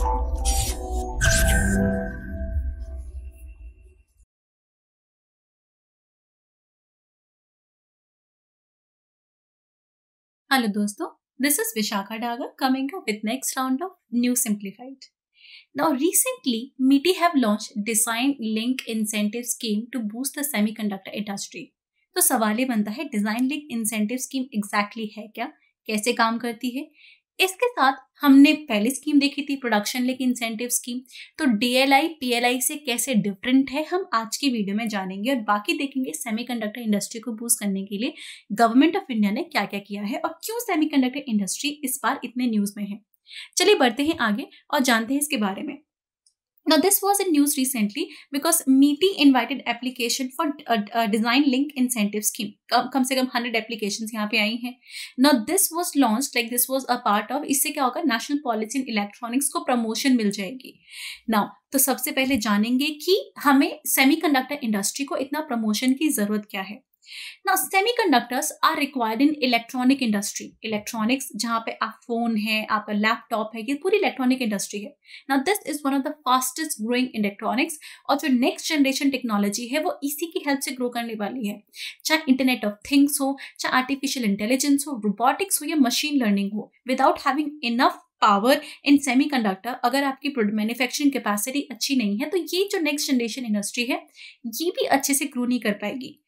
Hello दोस्तों this is Vishakha Dagar coming up with next round of new simplified now recently MeitY have launch design link incentive scheme to boost the semiconductor industry तो सवाल ये बनता है design link incentive scheme exactly है क्या कैसे काम करती है इसके साथ हमने पहली स्कीम देखी थी प्रोडक्शन लिंक इंसेंटिव स्कीम तो डीएलआई पीएलआई से कैसे डिफरेंट है हम आज की वीडियो में जानेंगे और बाकी देखेंगे सेमीकंडक्टर इंडस्ट्री को बूस्ट करने के लिए गवर्नमेंट ऑफ इंडिया ने क्या क्या किया है और क्यों सेमीकंडक्टर इंडस्ट्री इस बार इतने न्यूज में है चलिए बढ़ते हैं आगे और जानते हैं इसके बारे में Now this was in news recently because MITI invited application for a, a design link incentive scheme. कम कम से कम 100 applications यहाँ पे आई हैं. Now this was launched like this was a part of इससे क्या होगा national policy in electronics को promotion मिल जाएगी. Now तो सबसे पहले जानेंगे कि हमें सेमीकंडक्टर इंडस्ट्री को इतना प्रमोशन की जरूरत क्या है semi semiconductors are required in electronic industry electronics जहाँ पे आप फोन है आपका लैपटॉप है ये पूरी इलेक्ट्रॉनिक इंडस्ट्री है ना this is one of the fastest growing electronics और जो नेक्स्ट जनरेशन टेक्नोलॉजी है वो इसी की हेल्प से ग्रो करने वाली है चाहे इंटरनेट ऑफ थिंग्स हो चाहे आर्टिफिशियल इंटेलिजेंस हो रोबोटिक्स हो या मशीन लर्निंग हो without having enough power in semiconductor अगर आपकी मैन्युफैक्चरिंग कैपेसिटी अच्छी नहीं है तो ये जो नेक्स्ट जनरेशन इंडस्ट्री है ये भी अच्छे से ग्रो नहीं कर पाएगी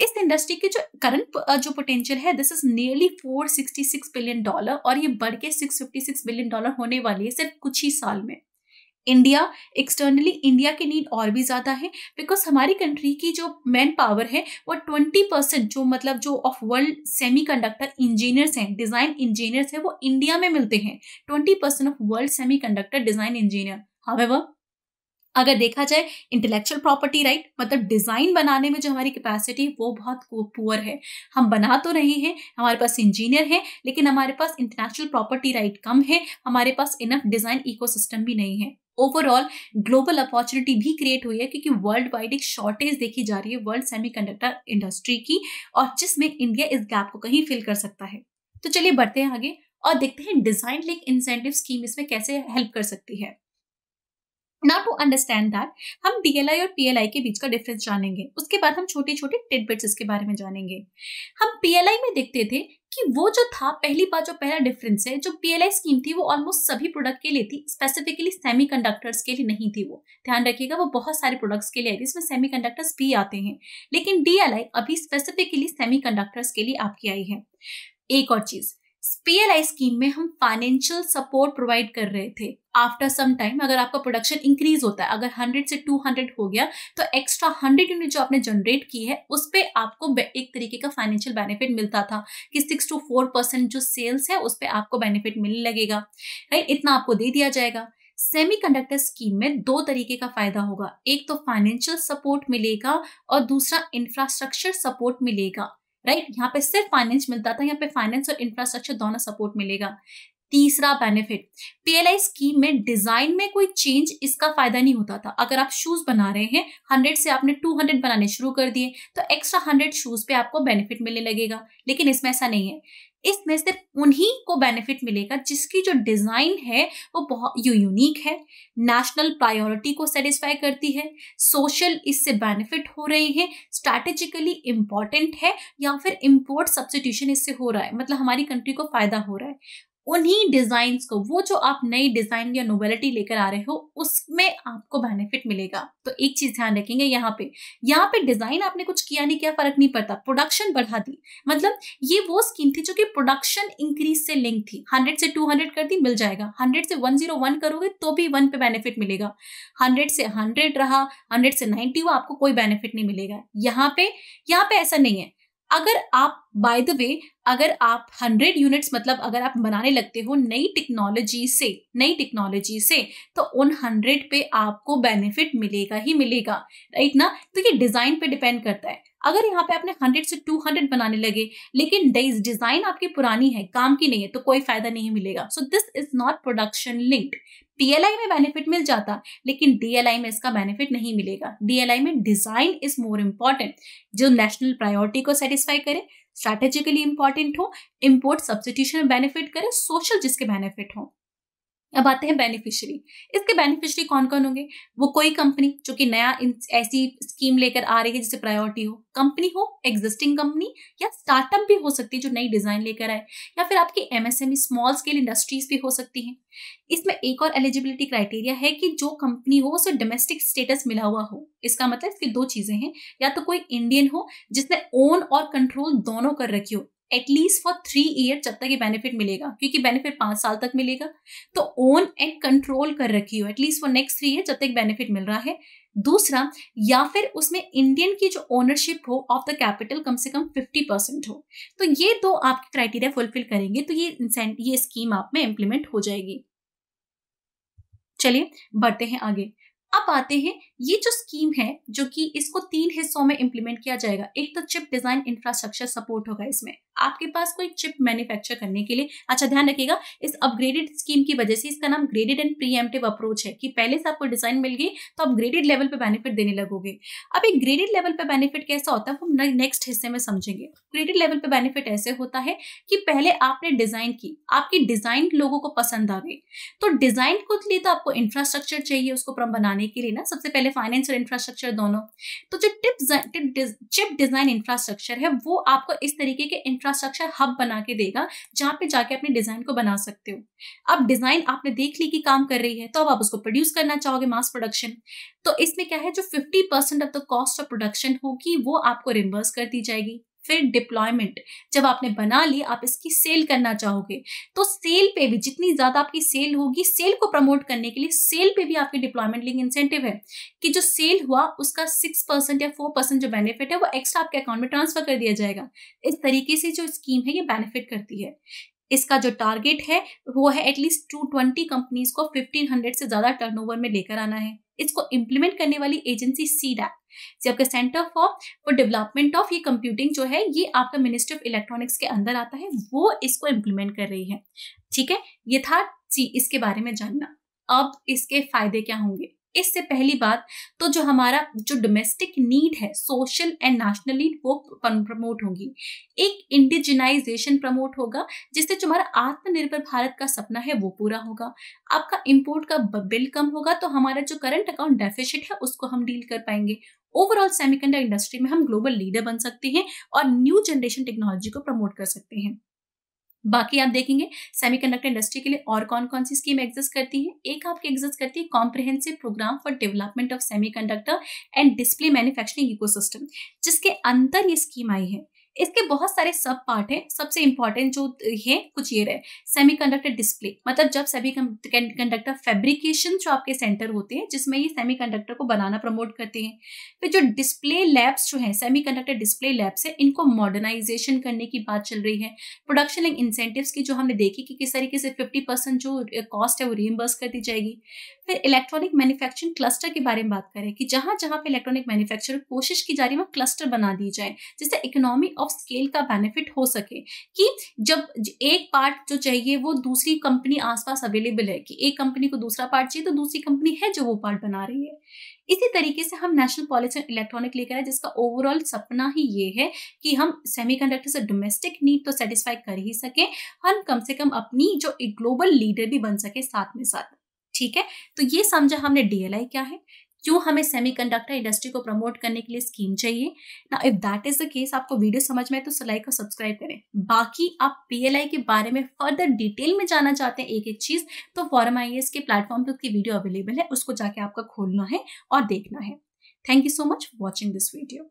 इस इंडस्ट्री की जो करंट जो पोटेंशियल है this is nearly 466 billion dollar और ये बढ़ के 656 बिलियन डॉलर होने वाली है सिर्फ कुछ ही साल में इंडिया एक्सटर्नली इंडिया की नीड और भी ज़्यादा है बिकॉज हमारी कंट्री की जो मैन पावर है वो ट्वेंटी परसेंट जो मतलब जो of world semiconductor engineers हैं डिज़ाइन इंजीनियर्स हैं वो इंडिया में मिलते हैं twenty percent of world semiconductor design engineer however अगर देखा जाए इंटेलेक्चुअल प्रॉपर्टी राइट मतलब डिज़ाइन बनाने में जो हमारी कैपेसिटी वो बहुत पुअर है हम बना तो रहे हैं हमारे पास इंजीनियर है लेकिन हमारे पास इंटरनेशनल प्रॉपर्टी राइट कम है हमारे पास इनफ डिज़ाइन इकोसिस्टम भी नहीं है ओवरऑल ग्लोबल अपॉर्चुनिटी भी क्रिएट हुई है क्योंकि वर्ल्ड वाइड एक शॉर्टेज देखी जा रही है वर्ल्ड सेमीकंडक्टर इंडस्ट्री की और जिसमें इंडिया इस गैप को कहीं फिल कर सकता है तो चलिए बढ़ते हैं आगे और देखते हैं डिजाइन लिंक इंसेंटिव स्कीम इसमें कैसे हेल्प कर सकती है नाउ टू अंडरस्टैंड दैट हम डीएलआई और पीएलआई के बीच का डिफरेंस जानेंगे उसके बाद हम छोटे छोटे टिडबिट्स इसके बारे में जानेंगे हम पीएलआई में देखते थे कि वो जो था पहली बार जो पहला डिफरेंस है जो पीएलआई स्कीम थी वो ऑलमोस्ट सभी प्रोडक्ट के लिए थी स्पेसिफिकली सेमी कंडक्टर्स के लिए नहीं थी वो ध्यान रखिएगा वो बहुत सारे प्रोडक्ट्स के लिए आई थी इसमें सेमी कंडक्टर्स भी आते हैं लेकिन डीएलआई अभी स्पेसिफिकली सेमी कंडक्टर्स के लिए आपकी आई है एक और चीज पीएलआई स्कीम में हम फाइनेंशियल सपोर्ट प्रोवाइड कर रहे थे आफ्टर सम टाइम अगर आपका प्रोडक्शन इंक्रीज होता है अगर 100 से 200 हो गया तो एक्स्ट्रा 100 यूनिट जो आपने जनरेट की है उस पर आपको एक तरीके का फाइनेंशियल बेनिफिट मिलता था कि सिक्स टू फोर परसेंट जो सेल्स है उस पर आपको बेनिफिट मिलने लगेगा राइट इतना आपको दे दिया जाएगा सेमी कंडक्टर स्कीम में दो तरीके का फायदा होगा एक तो फाइनेंशियल सपोर्ट मिलेगा और दूसरा इंफ्रास्ट्रक्चर सपोर्ट मिलेगा राइट यहाँ पे सिर्फ फाइनेंस मिलता था यहाँ पे फाइनेंस और इंफ्रास्ट्रक्चर दोनों सपोर्ट मिलेगा तीसरा बेनिफिट पीएलआई स्कीम में डिजाइन में कोई चेंज इसका फायदा नहीं होता था अगर आप शूज बना रहे हैं हंड्रेड से आपने टू हंड्रेड बनाने शुरू कर दिए तो एक्स्ट्रा हंड्रेड शूज पे आपको बेनिफिट मिलने लगेगा लेकिन इसमें ऐसा नहीं है इसमें सिर्फ उन्हीं को बेनिफिट मिलेगा जिसकी जो डिज़ाइन है वो बहुत यू यूनिक है नेशनल प्रायोरिटी को सेटिस्फाई करती है सोशल इससे बेनिफिट हो रहे हैं स्ट्रैटेजिकली इम्पॉर्टेंट है या फिर इम्पोर्ट सब्सटीट्यूशन इससे हो रहा है मतलब हमारी कंट्री को फ़ायदा हो रहा है उन्हीं डिजाइन को वो जो आप नई डिजाइन या नोवेलिटी लेकर आ रहे हो उसमें आपको बेनिफिट मिलेगा तो एक चीज ध्यान रखेंगे यहाँ पे यहाँ पे डिजाइन आपने कुछ किया नहीं क्या फर्क नहीं पड़ता प्रोडक्शन बढ़ा दी मतलब ये वो स्कीम थी जो कि प्रोडक्शन इंक्रीज से लिंक थी हंड्रेड से टू हंड्रेड कर दी मिल जाएगा हंड्रेड से वन जीरो वन करोगे तो भी वन पे बेनिफिट मिलेगा हंड्रेड से हंड्रेड रहा हंड्रेड से नाइन्टी वो आपको कोई बेनिफिट नहीं मिलेगा यहाँ पे यहाँ पे ऐसा नहीं है अगर आप बाय द वे अगर आप हंड्रेड यूनिट्स मतलब अगर आप बनाने लगते हो नई टेक्नोलॉजी से नई टेक्नोलॉजी से तो उन हंड्रेड पे आपको बेनिफिट मिलेगा ही मिलेगा राइट ना तो ये डिजाइन पे डिपेंड करता है अगर यहाँ पे आपने 100 से 200 बनाने लगे लेकिन डिजाइन आपकी पुरानी है काम की नहीं है तो कोई फायदा नहीं मिलेगा so this is not production linked PLI में बेनिफिट मिल जाता लेकिन डीएलआई में इसका बेनिफिट नहीं मिलेगा डीएलआई में डिजाइन इज मोर इम्पॉर्टेंट जो नेशनल प्रायोरिटी को सेटिस्फाई करे स्ट्रैटेजिकली इंपॉर्टेंट हो इम्पोर्ट में बेनिफिट करे सोशल जिसके बेनिफिट हो अब आते हैं बेनिफिशियरी इसके बेनिफिशियरी कौन कौन होंगे वो कोई कंपनी जो कि नया ऐसी स्कीम लेकर आ रही है जिसे प्रायोरिटी हो कंपनी हो एग्जिस्टिंग कंपनी या स्टार्टअप भी हो सकती है जो नई डिजाइन लेकर आए या फिर आपकी एमएसएमई स्मॉल स्केल इंडस्ट्रीज भी हो सकती हैं इसमें एक और एलिजिबिलिटी क्राइटेरिया है कि जो कंपनी हो उसे डोमेस्टिक स्टेटस मिला हुआ हो इसका मतलब इसकी दो चीजें हैं या तो कोई इंडियन हो जिसने ओन और कंट्रोल दोनों कर रखी हो एटलीस्ट फॉर थ्री ईयर जब तक ये बेनिफिट मिलेगा क्योंकि बेनिफिट पाँच साल तक मिलेगा तो ओन एंड कंट्रोल कर रखी हो at least for next three year जब तक बेनिफिट मिल रहा है दूसरा या फिर उसमें इंडियन की जो ओनरशिप हो ऑफ द कैपिटल कम से कम फिफ्टी परसेंट हो तो ये दो आपके क्राइटेरिया फुलफिल करेंगे तो ये ये स्कीम आप में इम्प्लीमेंट हो जाएगी चलिए बढ़ते हैं आगे अब आते हैं ये जो स्कीम है जो कि इसको तीन हिस्सों में इम्प्लीमेंट किया जाएगा एक तो चिप डिजाइन इंफ्रास्ट्रक्चर सपोर्ट होगा इसमें आपके पास कोई चिप मैन्युफैक्चर करने के लिए अच्छा ध्यान रखिएगा इस अपग्रेडेड स्कीम की वजह से इसका नाम ग्रेडेड एंड प्रीएम्प्टिव अप्रोच है कि पहले से आपको डिजाइन मिल गई तो आप ग्रेडेड लेवल पे बेनिफिट देने लगोगे अब एक ग्रेडेड लेवल पे बेनिफिट कैसा होता है हम नेक्स्ट हिस्से में समझेंगे ग्रेडेड लेवल पे बेनिफिट ऐसे होता है कि पहले आपने डिजाइन की आपकी डिजाइन लोगों को पसंद आ गई तो डिजाइन को लिए तो आपको इंफ्रास्ट्रक्चर चाहिए उसको बनाने के लिए ना सबसे पहले पहले फाइनेंस और इंफ्रास्ट्रक्चर दोनों तो जो टिप चिप डिज़ाइन इंफ्रास्ट्रक्चर है वो आपको इस तरीके के इंफ्रास्ट्रक्चर हब बना के देगा जहां पे जाके अपने डिज़ाइन को बना सकते हो अब डिज़ाइन आपने देख ली कि काम कर रही है तो अब आप उसको प्रोड्यूस करना चाहोगे मास प्रोडक्शन तो इसमें क्या है जो fifty of the cost of production होगी वो आपको रिम्बर्स कर दी जाएगी फिर डिप्लॉयमेंट जब आपने बना ली आप इसकी सेल करना चाहोगे तो सेल पे भी जितनी ज़्यादा आपकी सेल होगी सेल को प्रमोट करने के लिए सेल पे भी आपके डिप्लॉयमेंट लिंक इंसेंटिव है कि जो सेल हुआ उसका सिक्स परसेंट या फोर परसेंट जो बेनिफिट है वो एक्स्ट्रा आपके अकाउंट में ट्रांसफर कर दिया जाएगा इस तरीके से जो स्कीम है ये बेनिफिट करती है इसका जो टारगेट है वो है एटलीस्ट टू ट्वेंटी कंपनीज को फिफ्टीन हंड्रेड से ज़्यादा टर्नओवर में लेकर आना है इसको इम्प्लीमेंट करने वाली एजेंसी सीडा जी आपका centre for for development of ये कंप्यूटिंग जो है ये आपका मिनिस्ट्री ऑफ इलेक्ट्रॉनिक्स के अंदर आता है वो इसको इम्प्लीमेंट कर रही है ठीक है ये था सी इसके बारे में जानना अब इसके फायदे क्या होंगे इससे पहली बात तो जो हमारा जो डोमेस्टिक नीड है सोशल एंड नेशनल नीड वो प्रमोट होगी एक इंडिजिनाइजेशन प्रमोट होगा जिससे जो हमारा आत्मनिर्भर भारत का सपना है वो पूरा होगा आपका इंपोर्ट का बिल कम होगा तो हमारा जो करंट अकाउंट डेफिशिट है उसको हम डील कर पाएंगे ओवरऑल सेमीकंडक्टर इंडस्ट्री में हम ग्लोबल लीडर बन सकते हैं और न्यू जनरेशन टेक्नोलॉजी को प्रमोट कर सकते हैं बाकी आप देखेंगे सेमीकंडक्टर इंडस्ट्री के लिए और कौन कौन सी स्कीम एग्जिस्ट करती है एक आपकी एग्जिस्ट करती है comprehensive programme for development of semiconductor and display manufacturing ecosystem जिसके अंदर ये स्कीम आई है इसके बहुत सारे सब पार्ट हैं सबसे इंपॉर्टेंट जो है कुछ ये रहे कंडक्टर डिस्प्ले मतलब जब सेमी कंडक्टर फेब्रिकेशन जो आपके सेंटर होते हैं जिसमें ये कंडक्टर को बनाना प्रमोट करते हैं फिर जो डिस्प्ले लैब्स जो है कंडक्टर डिस्प्ले लैब्स है इनको मॉडर्नाइजेशन करने की बात चल रही है प्रोडक्शन एंड इंसेंटिव की जो हमने देखी कि किस तरीके से फिफ्टी परसेंट जो कॉस्ट है वो रिमबर्स कर दी जाएगी फिर इलेक्ट्रॉनिक मैन्युफैक्चरिंग क्लस्टर के बारे में बात करें कि जहां जहां पे इलेक्ट्रॉनिक मैन्युफैक्चर कोशिश की जा रही है वहां क्लस्टर बना दी जाए जिससे इकोनॉमी ऑफ ऑफ स्केल का बेनिफिट हो सके कि जब एक पार्ट जो चाहिए वो दूसरी कंपनी आसपास अवेलेबल है कि एक कंपनी को दूसरा पार्ट चाहिए तो दूसरी कंपनी है जो वो पार्ट बना रही है इसी तरीके से हम नेशनल पॉलिसी इलेक्ट्रॉनिक लेकर आए जिसका ओवरऑल सपना ही ये है कि हम सेमीकंडक्टर से डोमेस्टिक नीड तो सेटिस्फाई कर ही सके हम कम से कम अपनी जो एक ग्लोबल लीडर भी बन सके साथ में साथ ठीक है तो ये समझा हमने डीएलआई क्या है क्यों हमें सेमीकंडक्टर इंडस्ट्री को प्रमोट करने के लिए स्कीम चाहिए ना if that is the case आपको वीडियो समझ में तो लाइक और सब्सक्राइब करें बाकी आप पीएलआई के बारे में फर्दर डिटेल में जाना चाहते हैं एक एक चीज तो फॉरम आई के प्लेटफॉर्म पर उसकी वीडियो अवेलेबल है उसको जाके आपका खोलना है और देखना है thank you so much watching this video